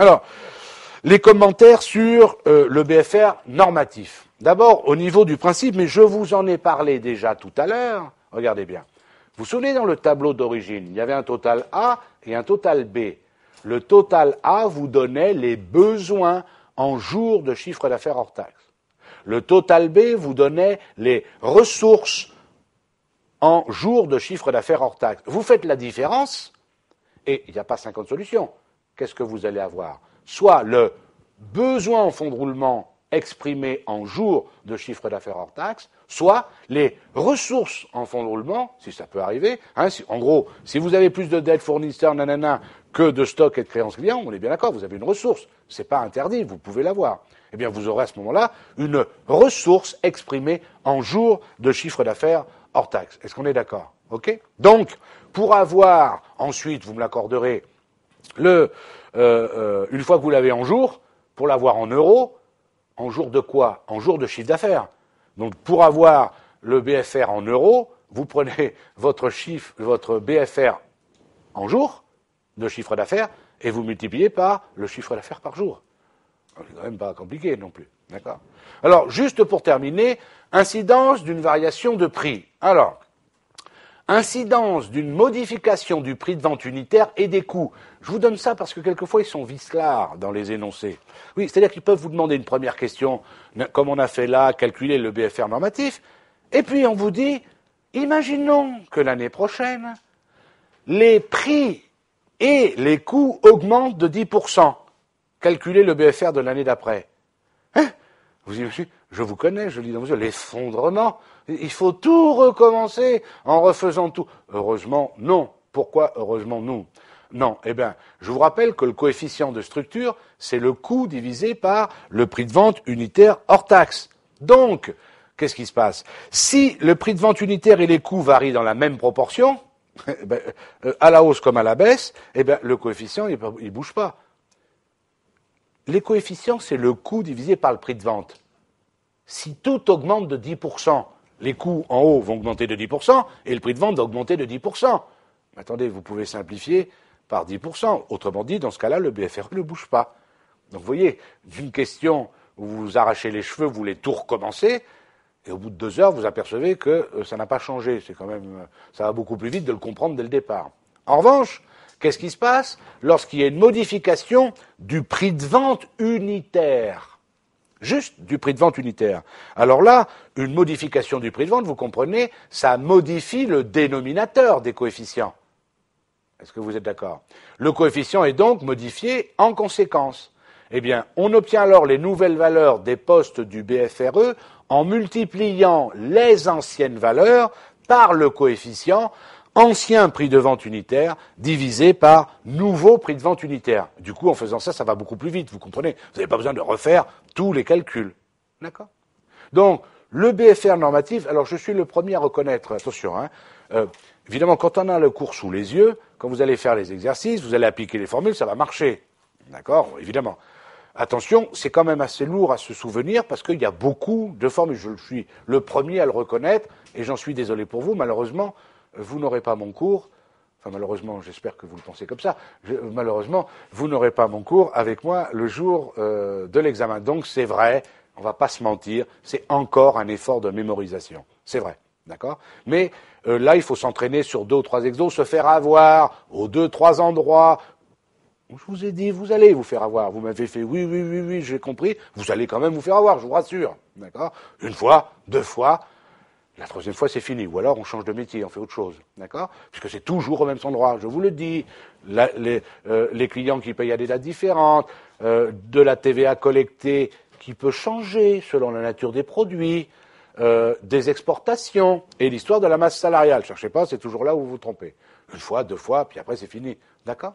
Alors, les commentaires sur euh, le BFR normatif. D'abord, au niveau du principe, mais je vous en ai parlé déjà tout à l'heure, regardez bien. Vous vous souvenez, dans le tableau d'origine, il y avait un total A et un total B. Le total A vous donnait les besoins en jours de chiffre d'affaires hors taxe. Le total B vous donnait les ressources en jours de chiffre d'affaires hors taxe. Vous faites la différence et il n'y a pas 50 solutions qu'est-ce que vous allez avoir Soit le besoin en fonds de roulement exprimé en jours de chiffre d'affaires hors taxe, soit les ressources en fonds de roulement, si ça peut arriver. Hein, en gros, si vous avez plus de dettes fournisseurs, nanana, que de stocks et de créances clients, on est bien d'accord, vous avez une ressource. Ce n'est pas interdit, vous pouvez l'avoir. Eh bien, vous aurez à ce moment-là une ressource exprimée en jours de chiffre d'affaires hors taxe. Est-ce qu'on est, est d'accord OK Donc, pour avoir, ensuite, vous me l'accorderez, le, euh, euh, une fois que vous l'avez en jour, pour l'avoir en euros, en jour de quoi En jour de chiffre d'affaires. Donc pour avoir le BFR en euros, vous prenez votre chiffre, votre BFR en jour de chiffre d'affaires et vous multipliez par le chiffre d'affaires par jour. C'est quand même pas compliqué non plus. D'accord Alors, juste pour terminer, incidence d'une variation de prix. Alors, Incidence d'une modification du prix de vente unitaire et des coûts. Je vous donne ça parce que quelquefois ils sont vicelards dans les énoncés. Oui, c'est-à-dire qu'ils peuvent vous demander une première question, comme on a fait là, calculer le BFR normatif, et puis on vous dit, imaginons que l'année prochaine, les prix et les coûts augmentent de 10%. Calculez le BFR de l'année d'après. Hein vous imaginez je vous connais, je lis dans vos yeux, l'effondrement. Il faut tout recommencer en refaisant tout. Heureusement, non. Pourquoi heureusement non Non, eh bien, je vous rappelle que le coefficient de structure, c'est le coût divisé par le prix de vente unitaire hors taxe. Donc, qu'est-ce qui se passe Si le prix de vente unitaire et les coûts varient dans la même proportion, eh euh, à la hausse comme à la baisse, eh le coefficient, il ne bouge pas. Les coefficients, c'est le coût divisé par le prix de vente si tout augmente de 10%, les coûts en haut vont augmenter de 10% et le prix de vente va augmenter de 10%. Mais attendez, vous pouvez simplifier par 10%. Autrement dit, dans ce cas-là, le BFR ne bouge pas. Donc vous voyez, d'une question où vous, vous arrachez les cheveux, vous voulez tout recommencer, et au bout de deux heures, vous apercevez que euh, ça n'a pas changé. C'est quand même, euh, ça va beaucoup plus vite de le comprendre dès le départ. En revanche, qu'est-ce qui se passe lorsqu'il y a une modification du prix de vente unitaire juste du prix de vente unitaire. Alors là, une modification du prix de vente, vous comprenez, ça modifie le dénominateur des coefficients. Est-ce que vous êtes d'accord Le coefficient est donc modifié en conséquence. Eh bien, on obtient alors les nouvelles valeurs des postes du BFRE en multipliant les anciennes valeurs par le coefficient ancien prix de vente unitaire divisé par nouveau prix de vente unitaire. Du coup, en faisant ça, ça va beaucoup plus vite, vous comprenez Vous n'avez pas besoin de refaire tous les calculs. D'accord Donc, le BFR normatif, alors je suis le premier à reconnaître, attention, hein, euh, évidemment, quand on a le cours sous les yeux, quand vous allez faire les exercices, vous allez appliquer les formules, ça va marcher. D'accord Évidemment. Attention, c'est quand même assez lourd à se souvenir parce qu'il y a beaucoup de formules. Je suis le premier à le reconnaître et j'en suis désolé pour vous. Malheureusement, vous n'aurez pas mon cours. Enfin, malheureusement, j'espère que vous le pensez comme ça. malheureusement, vous n'aurez pas mon cours avec moi le jour euh, de l'examen. Donc, c'est vrai, on ne va pas se mentir, c'est encore un effort de mémorisation. C'est vrai. D'accord Mais euh, là, il faut s'entraîner sur deux ou trois exos, se faire avoir aux deux, trois endroits. Je vous ai dit, vous allez vous faire avoir. Vous m'avez fait oui, oui, oui, oui, j'ai compris. Vous allez quand même vous faire avoir, je vous rassure. D'accord Une fois, deux fois, la troisième fois, c'est fini. Ou alors, on change de métier, on fait autre chose. D'accord Puisque c'est toujours au même endroit. Je vous le dis. Euh, les, clients qui payent à des dates différentes, euh, de la TVA collectée qui peut changer selon la nature des produits, euh, des exportations et l'histoire de la masse salariale. Cherchez pas, c'est toujours là où vous vous trompez. Une fois, deux fois, puis après, c'est fini. D'accord